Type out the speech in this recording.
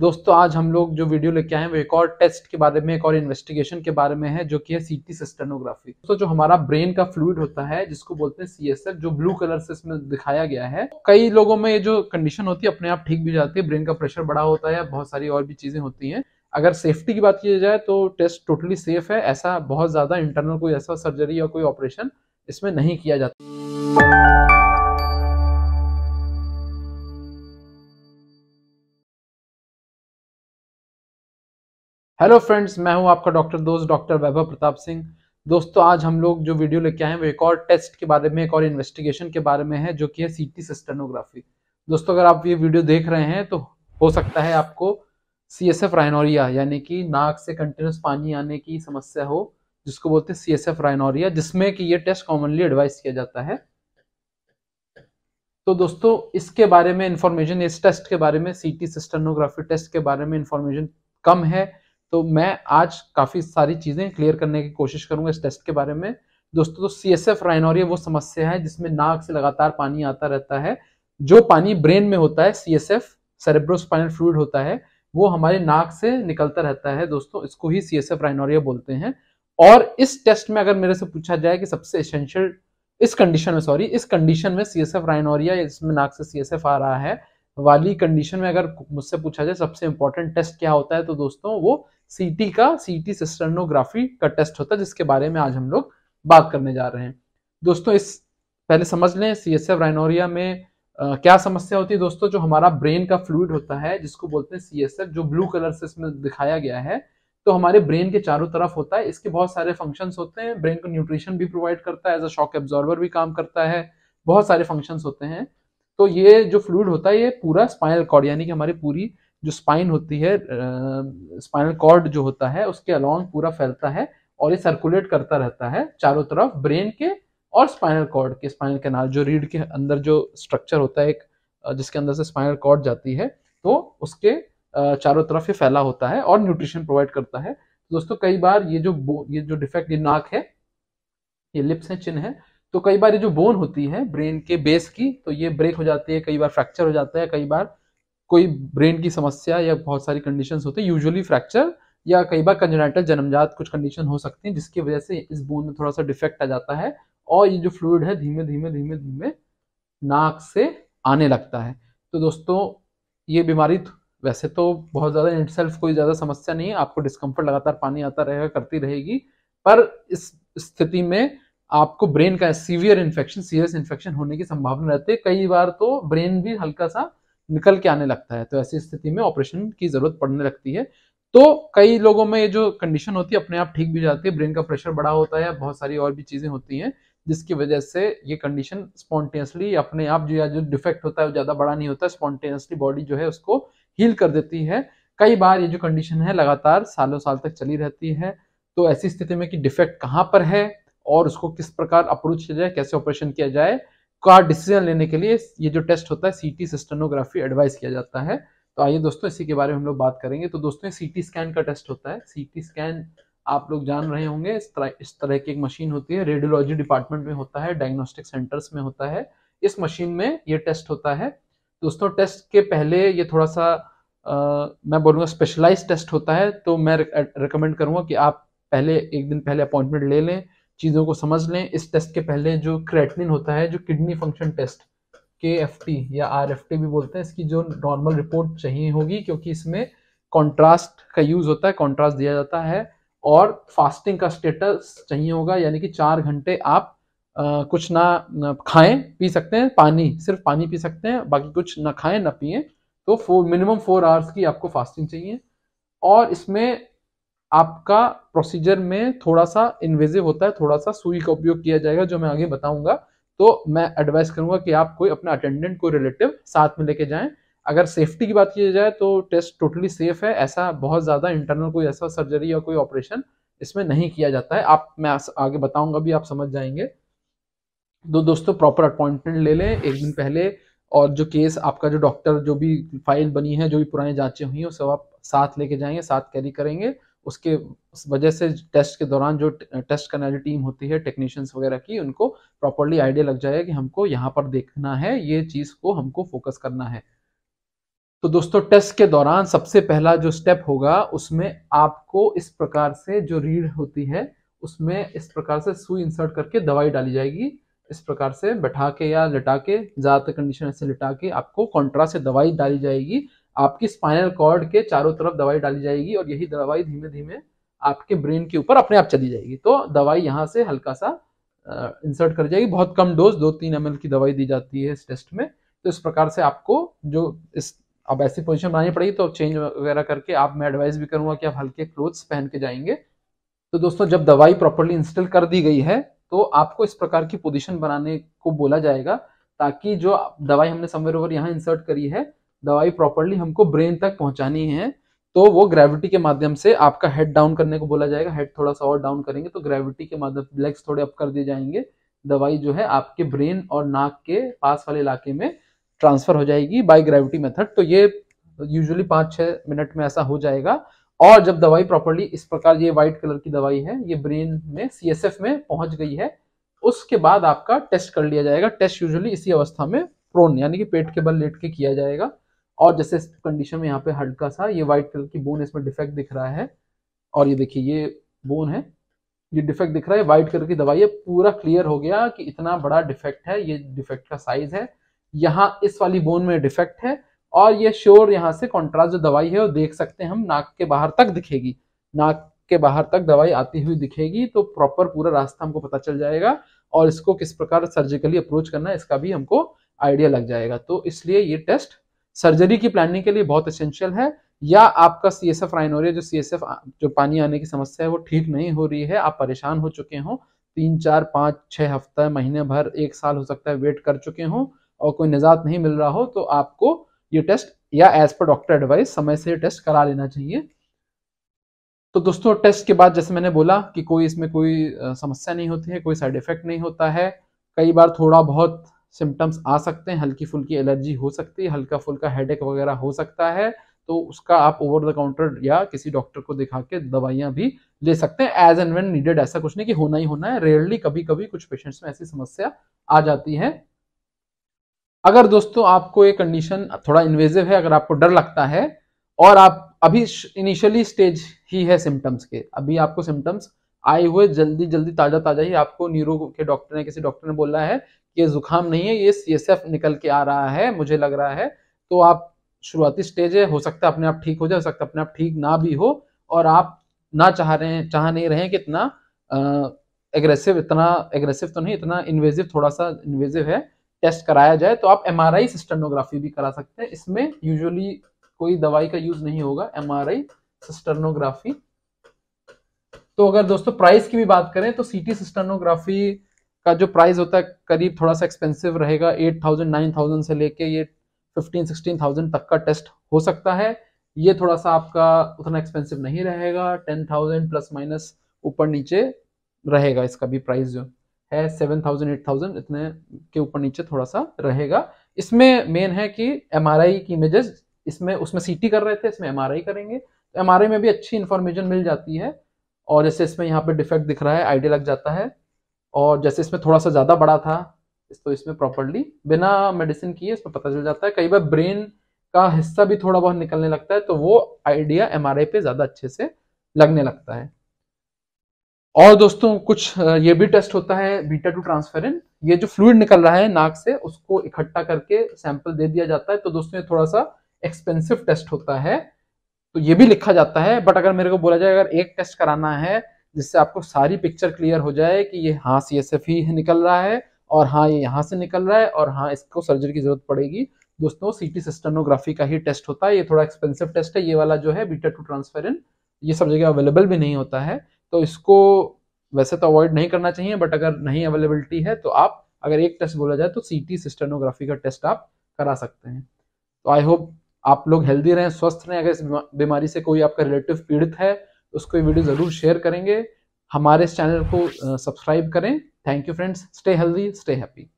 दोस्तों आज हम लोग जो वीडियो लेके आए हैं वो एक और टेस्ट के बारे में एक और इन्वेस्टिगेशन के बारे में है जो कि है सीटी सिस्टेनोग्राफी दोस्तों जो हमारा ब्रेन का फ्लूड होता है जिसको बोलते हैं सीएसएफ जो ब्लू कलर से इसमें दिखाया गया है कई लोगों में ये जो कंडीशन होती है अपने आप ठीक भी जाती है ब्रेन का प्रेशर बड़ा होता है बहुत सारी और भी चीजें होती है अगर सेफ्टी की बात की जाए तो टेस्ट टोटली सेफ है ऐसा बहुत ज्यादा इंटरनल कोई ऐसा सर्जरी या कोई ऑपरेशन इसमें नहीं किया जाता हेलो फ्रेंड्स मैं हूं आपका डॉक्टर दोस्त डॉक्टर वैभव प्रताप सिंह दोस्तों आज हम लोग जो वीडियो लेके आए हैं वो एक और टेस्ट के बारे में एक और इन्वेस्टिगेशन के बारे में है जो कि है सीटी सिस्टेनोग्राफी दोस्तों अगर आप ये वीडियो देख रहे हैं तो हो सकता है आपको सी एस एफ राइनोरिया यानी कि नाक से कंटिन्यूस पानी आने की समस्या हो जिसको बोलते हैं सी एस एफ राइनोरिया जिसमें कि ये टेस्ट कॉमनली एडवाइस किया जाता है तो दोस्तों इसके बारे में इंफॉर्मेशन इस टेस्ट के बारे में सीटी सिस्टेनोग्राफी टेस्ट के बारे में इंफॉर्मेशन कम है तो मैं आज काफ़ी सारी चीज़ें क्लियर करने की कोशिश करूंगा इस टेस्ट के बारे में दोस्तों तो सी एस एफ राइनोरिया वो समस्या है जिसमें नाक से लगातार पानी आता रहता है जो पानी ब्रेन में होता है C S F cerebrospinal fluid होता है वो हमारे नाक से निकलता रहता है दोस्तों इसको ही सी एस एफ राइनोरिया बोलते हैं और इस टेस्ट में अगर मेरे से पूछा जाए कि सबसे एसेंशियल इस कंडीशन में सॉरी इस कंडीशन में सी एस एफ राइनोरिया जिसमें नाक से सी एस एफ आ रहा है वाली कंडीशन में अगर मुझसे पूछा जाए सबसे इंपॉर्टेंट टेस्ट क्या होता है तो दोस्तों वो सीटी का सीटी सिस्टर्नोग्राफी का टेस्ट होता है जिसके बारे में आज हम लोग बात करने जा रहे हैं दोस्तों इस पहले समझ लें सी एस राइनोरिया में आ, क्या समस्या होती है दोस्तों जो हमारा ब्रेन का फ्लूड होता है जिसको बोलते हैं सी जो ब्लू कलर से इसमें दिखाया गया है तो हमारे ब्रेन के चारों तरफ होता है इसके बहुत सारे फंक्शन होते हैं ब्रेन को न्यूट्रिशन भी प्रोवाइड करता है एज अ शॉक एब्जॉर्बर भी काम करता है बहुत सारे फंक्शन होते हैं तो ये जो फ्लूड होता है ये पूरा स्पाइनल कॉर्ड यानी कि हमारी पूरी जो स्पाइन होती है स्पाइनल कॉर्ड जो होता है उसके अलॉन्ग पूरा फैलता है और ये सर्कुलेट करता रहता है चारों तरफ ब्रेन के और स्पाइनल कॉर्ड के स्पाइनल कैनाल जो रीढ़ के अंदर जो स्ट्रक्चर होता है एक जिसके अंदर से स्पाइनल कॉर्ड जाती है तो उसके चारों तरफ ये फैला होता है और न्यूट्रिशन प्रोवाइड करता है दोस्तों कई बार ये जो ये जो डिफेक्ट ये नाक है ये लिप्स है चिन्ह है तो कई बार ये जो बोन होती है ब्रेन के बेस की तो ये ब्रेक हो जाती है कई बार फ्रैक्चर हो जाता है कई बार कोई ब्रेन की समस्या या बहुत सारी कंडीशन होते हैं यूजली फ्रैक्चर या कई बार कंजनाइटल जन्मजात कुछ कंडीशन हो सकती हैं जिसकी वजह से इस बोन में थोड़ा सा डिफेक्ट आ जाता है और ये जो फ्लूड है धीमे धीमे धीमे धीमे नाक से आने लगता है तो दोस्तों ये बीमारी तो वैसे तो बहुत ज़्यादा इन सेल्फ कोई ज़्यादा समस्या नहीं है आपको डिस्कम्फर्ट लगातार पानी आता रहेगा करती रहेगी पर इस स्थिति में आपको ब्रेन का सीवियर इन्फेक्शन सीरियस इन्फेक्शन होने की संभावना रहती है कई बार तो ब्रेन भी हल्का सा निकल के आने लगता है तो ऐसी स्थिति में ऑपरेशन की जरूरत पड़ने लगती है तो कई लोगों में ये जो कंडीशन होती है अपने आप ठीक भी जाती है ब्रेन का प्रेशर बड़ा होता है बहुत सारी और भी चीज़ें होती हैं जिसकी वजह से ये कंडीशन स्पॉन्टेनियसली अपने आप जो जो डिफेक्ट होता है वो ज़्यादा बड़ा नहीं होता स्पॉन्टेनियसली बॉडी जो है उसको हील कर देती है कई बार ये जो कंडीशन है लगातार सालों साल तक चली रहती है तो ऐसी स्थिति में कि डिफेक्ट कहाँ पर है और उसको किस प्रकार अप्रोच किया जाए कैसे ऑपरेशन किया जाए का डिसीजन लेने के लिए ये जो टेस्ट होता है सीटी सिस्टेनोग्राफी एडवाइस किया जाता है तो आइए दोस्तों इसी के बारे में हम लोग बात करेंगे तो दोस्तों सीटी स्कैन का टेस्ट होता है सीटी स्कैन आप लोग जान रहे होंगे इस तरह इस तरह की एक मशीन होती है रेडियोलॉजी डिपार्टमेंट में होता है डायग्नोस्टिक सेंटर्स में होता है इस मशीन में ये टेस्ट होता है दोस्तों टेस्ट के पहले ये थोड़ा सा आ, मैं बोलूँगा स्पेशलाइज टेस्ट होता है तो मैं रिकमेंड करूँगा कि आप पहले एक दिन पहले अपॉइंटमेंट ले लें चीज़ों को समझ लें इस टेस्ट के पहले जो क्रेटनिन होता है जो किडनी फंक्शन टेस्ट के एफ टी या आर एफ टी भी बोलते हैं इसकी जो नॉर्मल रिपोर्ट चाहिए होगी क्योंकि इसमें कॉन्ट्रास्ट का यूज़ होता है कॉन्ट्रास्ट दिया जाता है और फास्टिंग का स्टेटस चाहिए होगा यानी कि चार घंटे आप आ, कुछ ना खाएं पी सकते हैं पानी सिर्फ पानी पी सकते हैं बाकी कुछ ना खाएं ना पिए तो फोर मिनिमम फोर आवर्स की आपको फास्टिंग चाहिए और इसमें आपका प्रोसीजर में थोड़ा सा इन्वेजिव होता है थोड़ा सा सुई का उपयोग किया जाएगा जो मैं आगे बताऊंगा तो मैं एडवाइस करूंगा कि आप कोई अपना अटेंडेंट को रिलेटिव साथ में लेके जाएं अगर सेफ्टी की बात की जाए तो टेस्ट टोटली सेफ है ऐसा बहुत ज़्यादा इंटरनल कोई ऐसा सर्जरी या कोई ऑपरेशन इसमें नहीं किया जाता है आप मैं आगे बताऊंगा भी आप समझ जाएंगे तो दोस्तों प्रॉपर अपॉइंटमेंट ले लें एक दिन पहले और जो केस आपका जो डॉक्टर जो भी फाइल बनी है जो भी पुरानी जांचें हुई हैं सब आप साथ लेके जाएंगे साथ कैरी करेंगे उसके वजह से टेस्ट के दौरान जो टेस्ट करने वाली टीम होती है टेक्नीशियंस वगैरह की उनको प्रॉपरली आइडिया लग जाएगा कि हमको यहाँ पर देखना है ये चीज़ को हमको फोकस करना है तो दोस्तों टेस्ट के दौरान सबसे पहला जो स्टेप होगा उसमें आपको इस प्रकार से जो रीढ़ होती है उसमें इस प्रकार से सुई इंसर्ट करके दवाई डाली जाएगी इस प्रकार से बैठा के या लटा के ज़्यादातर कंडीशन ऐसे लिटा के आपको कॉन्ट्रा से दवाई डाली जाएगी आपकी स्पाइनल कॉर्ड के चारों तरफ दवाई डाली जाएगी और यही दवाई धीमे धीमे आपके ब्रेन के ऊपर अपने आप चली जाएगी तो दवाई यहाँ से हल्का सा इंसर्ट कर जाएगी बहुत कम डोज दो तीन एम की दवाई दी जाती है इस टेस्ट में तो इस प्रकार से आपको जो इस अब ऐसी पोजिशन बनानी पड़ेगी तो चेंज वगैरह करके आप मैं एडवाइस भी करूंगा कि आप हल्के क्लोथ्स पहन के जाएंगे तो दोस्तों जब दवाई प्रॉपरली इंस्टॉल कर दी गई है तो आपको इस प्रकार की पोजीशन बनाने को बोला जाएगा ताकि जो दवाई हमने समय ओवर यहाँ इंसर्ट करी है दवाई प्रॉपरली हमको ब्रेन तक पहुंचानी है तो वो ग्रेविटी के माध्यम से आपका हेड डाउन करने को बोला जाएगा हेड थोड़ा सा और डाउन करेंगे तो ग्रेविटी के माध्यम से लेग्स थोड़े अप कर दिए जाएंगे दवाई जो है आपके ब्रेन और नाक के पास वाले इलाके में ट्रांसफर हो जाएगी बाय ग्रेविटी मेथड तो ये यूजुअली पाँच छः मिनट में ऐसा हो जाएगा और जब दवाई प्रॉपरली इस प्रकार ये व्हाइट कलर की दवाई है ये ब्रेन में सी में पहुंच गई है उसके बाद आपका टेस्ट कर लिया जाएगा टेस्ट यूजुअली इसी अवस्था में प्रोन यानी कि पेट के बल लेट के किया जाएगा और जैसे इस कंडीशन में यहाँ पे हल्का सा ये व्हाइट कलर की बोन इसमें डिफेक्ट दिख रहा है और ये देखिए ये बोन है ये डिफेक्ट दिख रहा है व्हाइट कलर की दवाई है पूरा क्लियर हो गया कि इतना बड़ा डिफेक्ट है ये डिफेक्ट का साइज है यहाँ इस वाली बोन में डिफेक्ट है और ये श्योर यहाँ से कॉन्ट्रास्ट जो दवाई है वो देख सकते हैं हम नाक के बाहर तक दिखेगी नाक के बाहर तक दवाई आती हुई दिखेगी तो प्रॉपर पूरा रास्ता हमको पता चल जाएगा और इसको किस प्रकार सर्जिकली अप्रोच करना है इसका भी हमको आइडिया लग जाएगा तो इसलिए ये टेस्ट सर्जरी की प्लानिंग के लिए बहुत असेंशियल है या आपका सी एस एफ राइनोरिया जो सी एस एफ जो पानी आने की समस्या है वो ठीक नहीं हो रही है आप परेशान हो चुके हों तीन चार पाँच छः हफ्ता महीने भर एक साल हो सकता है वेट कर चुके हों और कोई निजात नहीं मिल रहा हो तो आपको ये टेस्ट या एज पर डॉक्टर एडवाइस समय से टेस्ट करा लेना चाहिए तो दोस्तों टेस्ट के बाद जैसे मैंने बोला कि कोई इसमें कोई समस्या नहीं होती है कोई साइड इफेक्ट नहीं होता है कई बार थोड़ा बहुत सिम्टम्स आ सकते हैं हल्की फुल्की एलर्जी हो सकती है हल्का फुल्का हेडेक वगैरह हो सकता है तो उसका आप ओवर द काउंटर या किसी डॉक्टर को दिखा के दवाइयाँ भी ले सकते हैं एज एंड वेन नीडेड ऐसा कुछ नहीं कि होना ही होना है रेयरली कभी कभी कुछ पेशेंट्स में ऐसी समस्या आ जाती है अगर दोस्तों आपको ये कंडीशन थोड़ा इन्वेजिव है अगर आपको डर लगता है और आप अभी इनिशियली स्टेज ही है सिम्टम्स के अभी आपको सिम्टम्स आए हुए जल्दी जल्दी ताजा ताजा ही आपको न्यूरो के डॉक्टर ने किसी डॉक्टर ने बोला है ये जुकाम नहीं है ये सी निकल के आ रहा है मुझे लग रहा है तो आप शुरुआती स्टेज है हो सकता है अपने आप ठीक हो जाए हो सकता है अपने आप ठीक ना भी हो और आप ना चाह रहे हैं चाह नहीं रहे हैं कि इतना एग्रेसिव इतना एग्रेसिव तो नहीं इतना इन्वेजिव थोड़ा सा इन्वेजिव है टेस्ट कराया जाए तो आप एम आर आई सिस्टर्नोग्राफी भी करा सकते हैं इसमें यूजली कोई दवाई का यूज नहीं होगा एम आर आई सिस्टर्नोग्राफी तो अगर दोस्तों प्राइस की भी बात करें तो सीटी सिस्टर्नोग्राफी का जो प्राइस होता है करीब थोड़ा सा एक्सपेंसिव रहेगा एट थाउजेंड नाइन थाउजेंड से लेके ये फिफ्टीन सिक्सटीन थाउजेंड तक का टेस्ट हो सकता है ये थोड़ा सा आपका उतना एक्सपेंसिव नहीं रहेगा टेन थाउजेंड प्लस माइनस ऊपर नीचे रहेगा इसका भी प्राइस जो है सेवन थाउजेंड एट थाउजेंड इतने के ऊपर नीचे थोड़ा सा रहेगा इसमें मेन है कि एम की इमेजेस इसमें उसमें सी कर रहे थे इसमें एम करेंगे आर एम में भी अच्छी इन्फॉर्मेशन मिल जाती है और जैसे इसमें यहाँ पे डिफेक्ट दिख रहा है आइडिया लग जाता है और जैसे इसमें थोड़ा सा ज़्यादा बड़ा था तो इसमें प्रॉपरली बिना मेडिसिन किए इसमें पता चल जाता है कई बार ब्रेन का हिस्सा भी थोड़ा बहुत निकलने लगता है तो वो आइडिया एम पे ज़्यादा अच्छे से लगने लगता है और दोस्तों कुछ ये भी टेस्ट होता है बीटा टू ट्रांसफेरेंट ये जो फ्लूड निकल रहा है नाक से उसको इकट्ठा करके सैंपल दे दिया जाता है तो दोस्तों ये थोड़ा सा एक्सपेंसिव टेस्ट होता है तो ये भी लिखा जाता है बट अगर मेरे को बोला जाए अगर एक टेस्ट कराना है जिससे आपको सारी पिक्चर क्लियर हो जाए कि ये हाँ सी एस एफ ही निकल रहा है और हाँ ये यहाँ से निकल रहा है और हाँ इसको सर्जरी की जरूरत पड़ेगी दोस्तों सीटी सिस्टेनोग्राफी का ही टेस्ट होता है ये थोड़ा एक्सपेंसिव टेस्ट है ये वाला जो है बीटा टू ट्रांसफेरेंट ये सब जगह अवेलेबल भी नहीं होता है तो इसको वैसे तो अवॉइड नहीं करना चाहिए बट अगर नहीं अवेलेबिलिटी है तो आप अगर एक टेस्ट बोला जाए तो सीटी सिस्टेनोग्राफी का टेस्ट आप करा सकते हैं तो आई होप आप लोग हेल्दी रहें स्वस्थ रहें अगर इस बीमारी से कोई आपका रिलेटिव पीड़ित है उसको वीडियो ज़रूर शेयर करेंगे हमारे इस चैनल को सब्सक्राइब करें thank you friends stay healthy stay happy